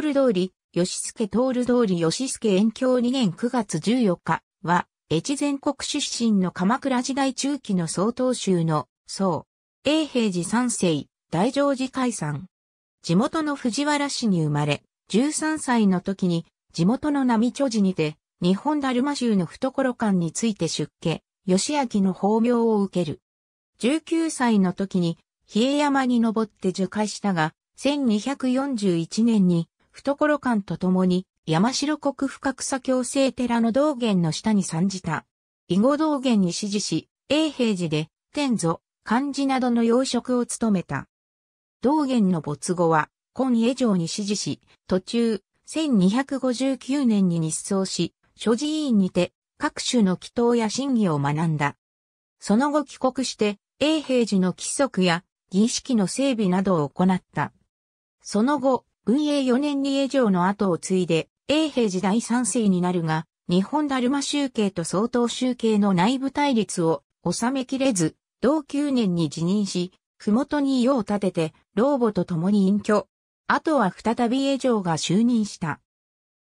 る通り、吉助る通り吉助延享2年9月14日は、越前国出身の鎌倉時代中期の総統集の、宋、永平寺三世、大乗寺解散。地元の藤原市に生まれ、13歳の時に、地元の並著寺にて、日本だるま州の懐館について出家、吉明の法名を受ける。19歳の時に、比叡山に登って受戒したが、1241年に懐感とともに、山城国深草強制寺の道元の下に参じた。囲碁道元に指示し、永平寺で、天祖、漢字などの要職を務めた。道元の没後は、今江城に指示し、途中、1259年に日葬し、諸寺院にて、各種の祈祷や審議を学んだ。その後帰国して、永平寺の規則や儀式の整備などを行った。その後、運営4年に永城の後を継いで、永平時代三世になるが、日本だるま集計と総統集計の内部対立を収めきれず、同9年に辞任し、麓に世を立てて、老母と共に隠居。あとは再び永城が就任した。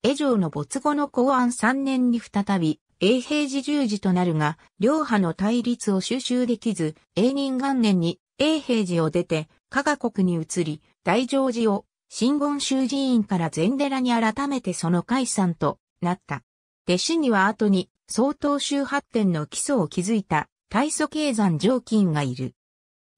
永城の没後の公安3年に再び、永平寺十字となるが、両派の対立を収集できず、永仁元年に永平寺を出て、加賀国に移り、大乗寺を真言宗寺院から禅寺に改めてその解散となった。弟子には後に、相当宗発展の基礎を築いた、大祖経山上金がいる。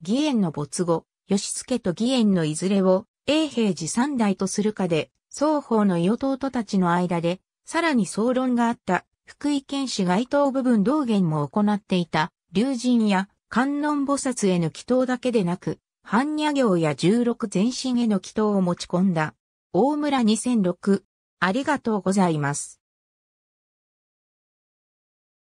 義円の没後、義助と義円のいずれを、永平寺三代とするかで、双方の与弟たちの間で、さらに総論があった、福井県市街頭部分道元も行っていた、龍神や観音菩薩への祈祷だけでなく、般若行や十六前進への祈祷を持ち込んだ。大村2006。ありがとうございます。